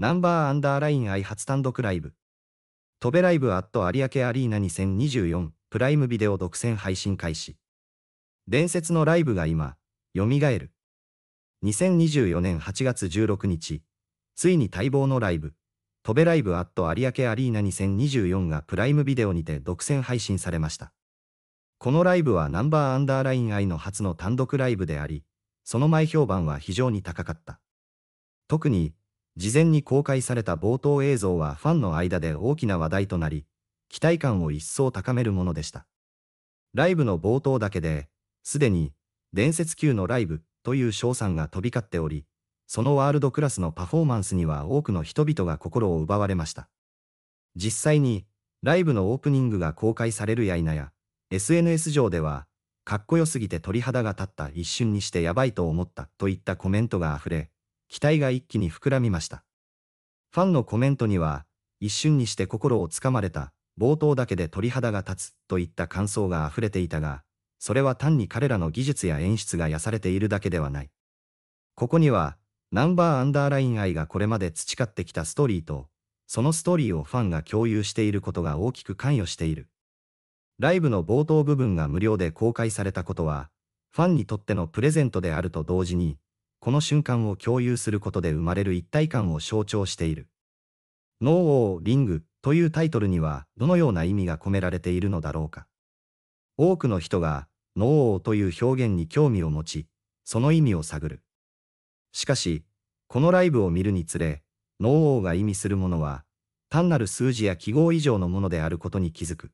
ナンバーアンダーライン愛初単独ライブ。トベライブアット有明アリーナ2024プライムビデオ独占配信開始。伝説のライブが今、蘇る。2024年8月16日、ついに待望のライブ、トベライブアット有明アリーナ2024がプライムビデオにて独占配信されました。このライブはナンバーアンダーライン愛の初の単独ライブであり、その前評判は非常に高かった。特に、事前に公開された冒頭映像はファンの間で大きな話題となり、期待感を一層高めるものでした。ライブの冒頭だけで、すでに、伝説級のライブという賞賛が飛び交っており、そのワールドクラスのパフォーマンスには多くの人々が心を奪われました。実際に、ライブのオープニングが公開されるや否や、SNS 上では、かっこよすぎて鳥肌が立った一瞬にしてやばいと思ったといったコメントが溢れ、期待が一気に膨らみました。ファンのコメントには、一瞬にして心をつかまれた、冒頭だけで鳥肌が立つ、といった感想が溢れていたが、それは単に彼らの技術や演出が癒されているだけではない。ここには、ナンバーアンダーライン愛がこれまで培ってきたストーリーと、そのストーリーをファンが共有していることが大きく関与している。ライブの冒頭部分が無料で公開されたことは、ファンにとってのプレゼントであると同時に、この瞬間を共有することで生まれる一体感を象徴している。ノーオーリングというタイトルにはどのような意味が込められているのだろうか。多くの人がノーオーという表現に興味を持ち、その意味を探る。しかし、このライブを見るにつれ、ノーオーが意味するものは、単なる数字や記号以上のものであることに気づく。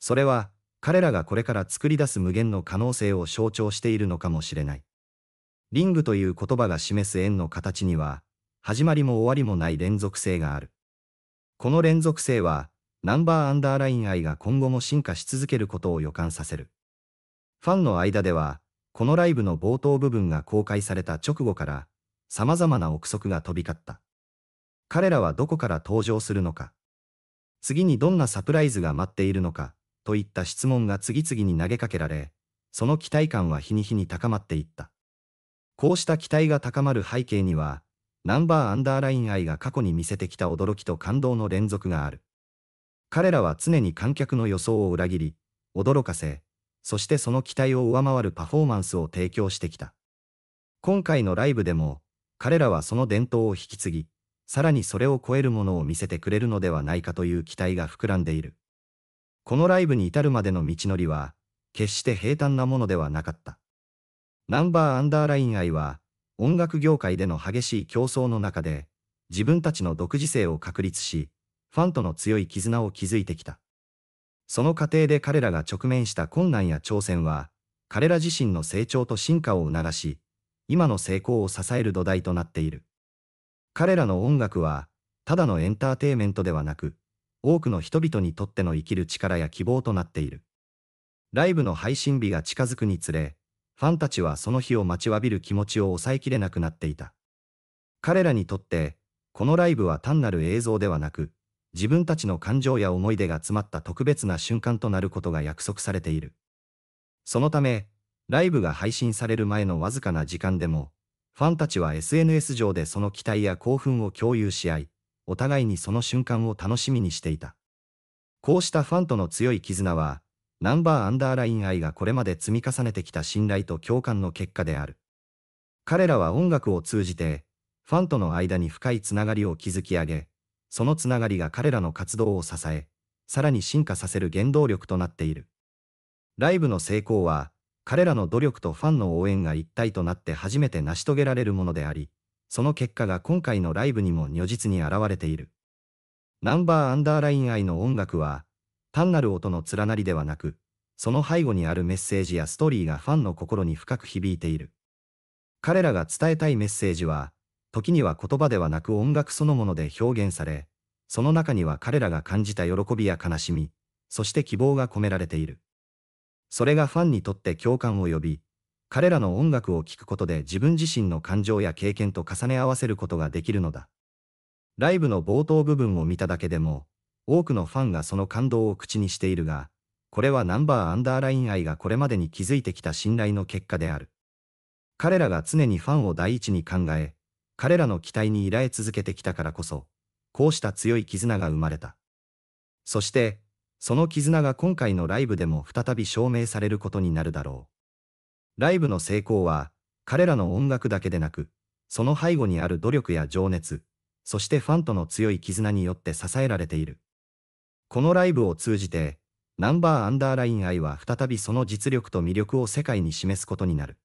それは、彼らがこれから作り出す無限の可能性を象徴しているのかもしれない。リングという言葉が示す円の形には、始まりも終わりもない連続性がある。この連続性は、ナンバーアンダーライン愛が今後も進化し続けることを予感させる。ファンの間では、このライブの冒頭部分が公開された直後から、様々な憶測が飛び交った。彼らはどこから登場するのか、次にどんなサプライズが待っているのか、といった質問が次々に投げかけられ、その期待感は日に日に高まっていった。こうした期待が高まる背景には、ナンバーアンダーライン愛が過去に見せてきた驚きと感動の連続がある。彼らは常に観客の予想を裏切り、驚かせ、そしてその期待を上回るパフォーマンスを提供してきた。今回のライブでも、彼らはその伝統を引き継ぎ、さらにそれを超えるものを見せてくれるのではないかという期待が膨らんでいる。このライブに至るまでの道のりは、決して平坦なものではなかった。ナンバーアンダーライン愛は、音楽業界での激しい競争の中で、自分たちの独自性を確立し、ファンとの強い絆を築いてきた。その過程で彼らが直面した困難や挑戦は、彼ら自身の成長と進化を促し、今の成功を支える土台となっている。彼らの音楽は、ただのエンターテイメントではなく、多くの人々にとっての生きる力や希望となっている。ライブの配信日が近づくにつれ、ファンたちはその日を待ちわびる気持ちを抑えきれなくなっていた。彼らにとって、このライブは単なる映像ではなく、自分たちの感情や思い出が詰まった特別な瞬間となることが約束されている。そのため、ライブが配信される前のわずかな時間でも、ファンたちは SNS 上でその期待や興奮を共有し合い、お互いにその瞬間を楽しみにしていた。こうしたファンとの強い絆は、ナンバーアンダーライン愛がこれまで積み重ねてきた信頼と共感の結果である。彼らは音楽を通じて、ファンとの間に深いつながりを築き上げ、そのつながりが彼らの活動を支え、さらに進化させる原動力となっている。ライブの成功は、彼らの努力とファンの応援が一体となって初めて成し遂げられるものであり、その結果が今回のライブにも如実に現れている。ナンバーアンダーライン愛の音楽は、単なる音の連なりではなく、その背後にあるメッセージやストーリーがファンの心に深く響いている。彼らが伝えたいメッセージは、時には言葉ではなく音楽そのもので表現され、その中には彼らが感じた喜びや悲しみ、そして希望が込められている。それがファンにとって共感を呼び、彼らの音楽を聴くことで自分自身の感情や経験と重ね合わせることができるのだ。ライブの冒頭部分を見ただけでも、多くのファンがその感動を口にしているが、これはナンバーアンダーライン愛がこれまでに築いてきた信頼の結果である。彼らが常にファンを第一に考え、彼らの期待に依頼続けてきたからこそ、こうした強い絆が生まれた。そして、その絆が今回のライブでも再び証明されることになるだろう。ライブの成功は、彼らの音楽だけでなく、その背後にある努力や情熱、そしてファンとの強い絆によって支えられている。このライブを通じて、ナンバーアンダーライン愛は再びその実力と魅力を世界に示すことになる。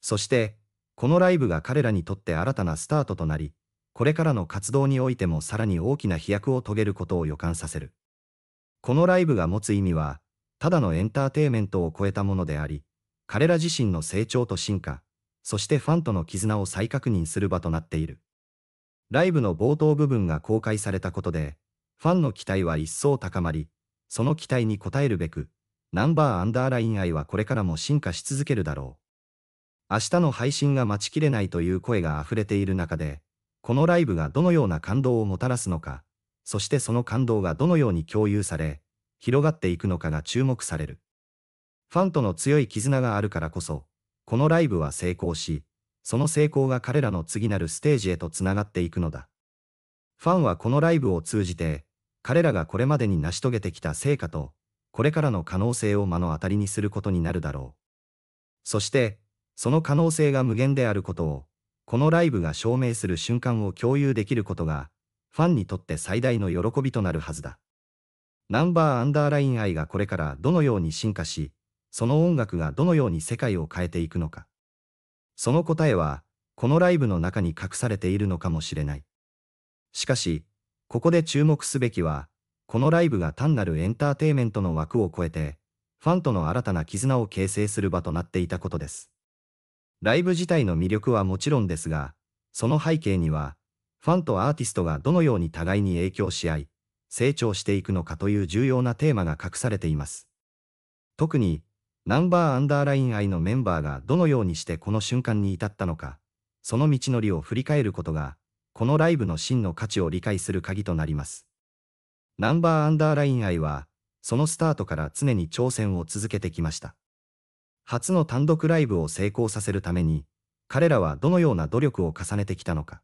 そして、このライブが彼らにとって新たなスタートとなり、これからの活動においてもさらに大きな飛躍を遂げることを予感させる。このライブが持つ意味は、ただのエンターテイメントを超えたものであり、彼ら自身の成長と進化、そしてファンとの絆を再確認する場となっている。ライブの冒頭部分が公開されたことで、ファンの期待は一層高まり、その期待に応えるべく、ナンバーアンダーライン愛はこれからも進化し続けるだろう。明日の配信が待ちきれないという声が溢れている中で、このライブがどのような感動をもたらすのか、そしてその感動がどのように共有され、広がっていくのかが注目される。ファンとの強い絆があるからこそ、このライブは成功し、その成功が彼らの次なるステージへとつながっていくのだ。ファンはこのライブを通じて、彼らがこれまでに成し遂げてきた成果と、これからの可能性を目の当たりにすることになるだろう。そして、その可能性が無限であることを、このライブが証明する瞬間を共有できることが、ファンにとって最大の喜びとなるはずだ。ナンバーアンダーライン愛がこれからどのように進化し、その音楽がどのように世界を変えていくのか。その答えは、このライブの中に隠されているのかもしれない。しかし、ここで注目すべきは、このライブが単なるエンターテイメントの枠を超えて、ファンとの新たな絆を形成する場となっていたことです。ライブ自体の魅力はもちろんですが、その背景には、ファンとアーティストがどのように互いに影響し合い、成長していくのかという重要なテーマが隠されています。特に、ナンバーアンダーライン愛のメンバーがどのようにしてこの瞬間に至ったのか、その道のりを振り返ることがこのライブの真の価値を理解する鍵となります。ナンバーアンダーライン愛は、そのスタートから常に挑戦を続けてきました。初の単独ライブを成功させるために、彼らはどのような努力を重ねてきたのか。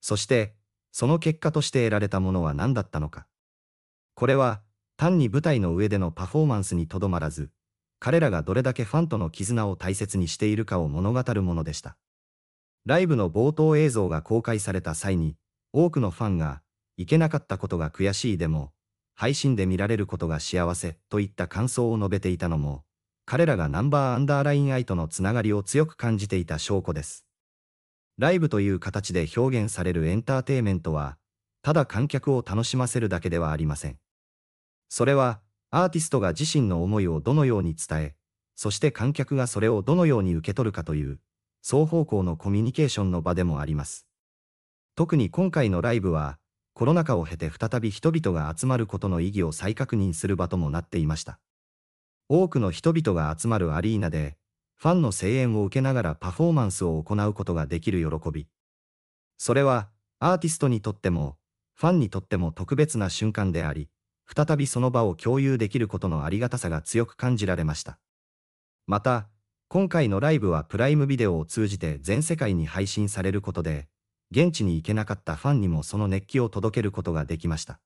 そして、その結果として得られたものは何だったのか。これは、単に舞台の上でのパフォーマンスにとどまらず、彼らがどれだけファンとの絆を大切にしているかを物語るものでした。ライブの冒頭映像が公開された際に、多くのファンが、行けなかったことが悔しいでも、配信で見られることが幸せといった感想を述べていたのも、彼らがナンバーアンダーライン愛とのつながりを強く感じていた証拠です。ライブという形で表現されるエンターテイメントは、ただ観客を楽しませるだけではありません。それは、アーティストが自身の思いをどのように伝え、そして観客がそれをどのように受け取るかという双方向のコミュニケーションの場でもあります。特に今回のライブは、コロナ禍を経て再び人々が集まることの意義を再確認する場ともなっていました。多くの人々が集まるアリーナで、ファンの声援を受けながらパフォーマンスを行うことができる喜び。それは、アーティストにとっても、ファンにとっても特別な瞬間であり、再びその場を共有できることのありがたさが強く感じられました。また、今回のライブはプライムビデオを通じて全世界に配信されることで、現地に行けなかったファンにもその熱気を届けることができました。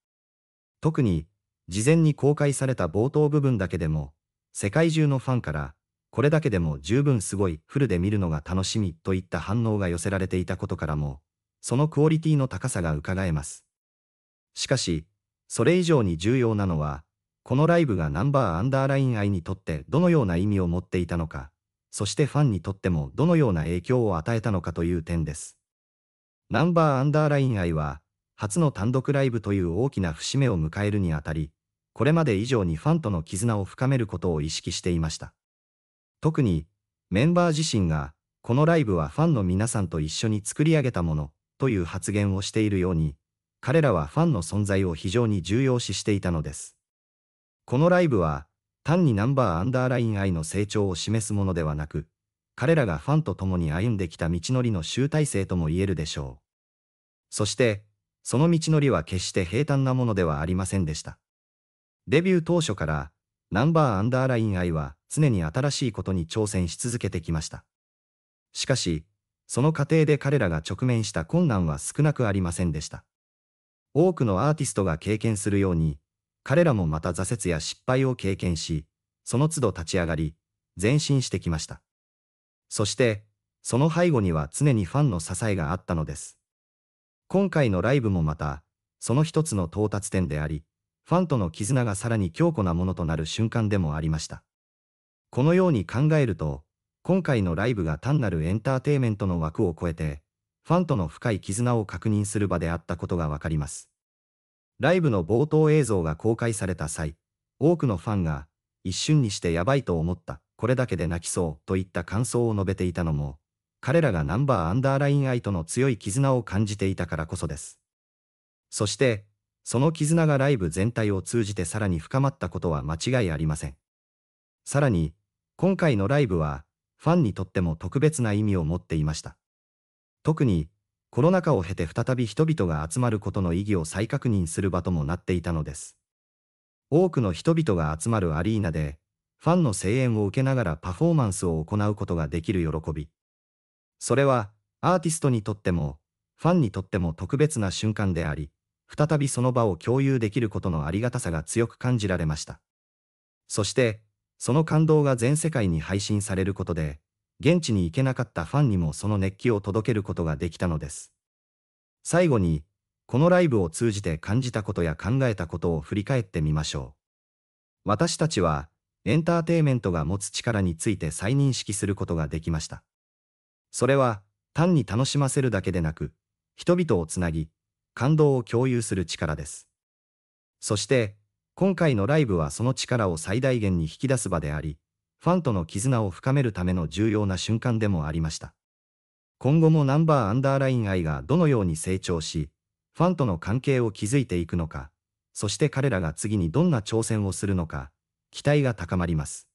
特に、事前に公開された冒頭部分だけでも、世界中のファンから、これだけでも十分すごい、フルで見るのが楽しみといった反応が寄せられていたことからも、そのクオリティの高さが伺えます。しかし、それ以上に重要なのは、このライブがナンバーアンダーライン愛にとってどのような意味を持っていたのか、そしてファンにとってもどのような影響を与えたのかという点です。ナンバーアンダーライン愛は、初の単独ライブという大きな節目を迎えるにあたり、これまで以上にファンとの絆を深めることを意識していました。特に、メンバー自身が、このライブはファンの皆さんと一緒に作り上げたもの、という発言をしているように、彼らはファンの存在を非常に重要視していたのです。このライブは、単にナンバーアンダーライン愛の成長を示すものではなく、彼らがファンと共に歩んできた道のりの集大成とも言えるでしょう。そして、その道のりは決して平坦なものではありませんでした。デビュー当初から、ナンバーアンダーライン愛は常に新しいことに挑戦し続けてきました。しかし、その過程で彼らが直面した困難は少なくありませんでした。多くのアーティストが経験するように、彼らもまた挫折や失敗を経験し、その都度立ち上がり、前進してきました。そして、その背後には常にファンの支えがあったのです。今回のライブもまた、その一つの到達点であり、ファンとの絆がさらに強固なものとなる瞬間でもありました。このように考えると、今回のライブが単なるエンターテイメントの枠を超えて、ファンとの深い絆を確認する場であったことがわかります。ライブの冒頭映像が公開された際、多くのファンが、一瞬にしてやばいと思った、これだけで泣きそう、といった感想を述べていたのも、彼らがナンバーアンダーライン愛との強い絆を感じていたからこそです。そして、その絆がライブ全体を通じてさらに深まったことは間違いありません。さらに、今回のライブは、ファンにとっても特別な意味を持っていました。特に、コロナ禍を経て再び人々が集まることの意義を再確認する場ともなっていたのです。多くの人々が集まるアリーナで、ファンの声援を受けながらパフォーマンスを行うことができる喜び。それは、アーティストにとっても、ファンにとっても特別な瞬間であり、再びその場を共有できることのありがたさが強く感じられました。そして、その感動が全世界に配信されることで、現地に行けなかったファンにもその熱気を届けることができたのです。最後に、このライブを通じて感じたことや考えたことを振り返ってみましょう。私たちは、エンターテイメントが持つ力について再認識することができました。それは、単に楽しませるだけでなく、人々をつなぎ、感動を共有する力です。そして、今回のライブはその力を最大限に引き出す場であり、ファンとの絆を深めるための重要な瞬間でもありました。今後もナンバーアンダーライン愛がどのように成長し、ファンとの関係を築いていくのか、そして彼らが次にどんな挑戦をするのか、期待が高まります。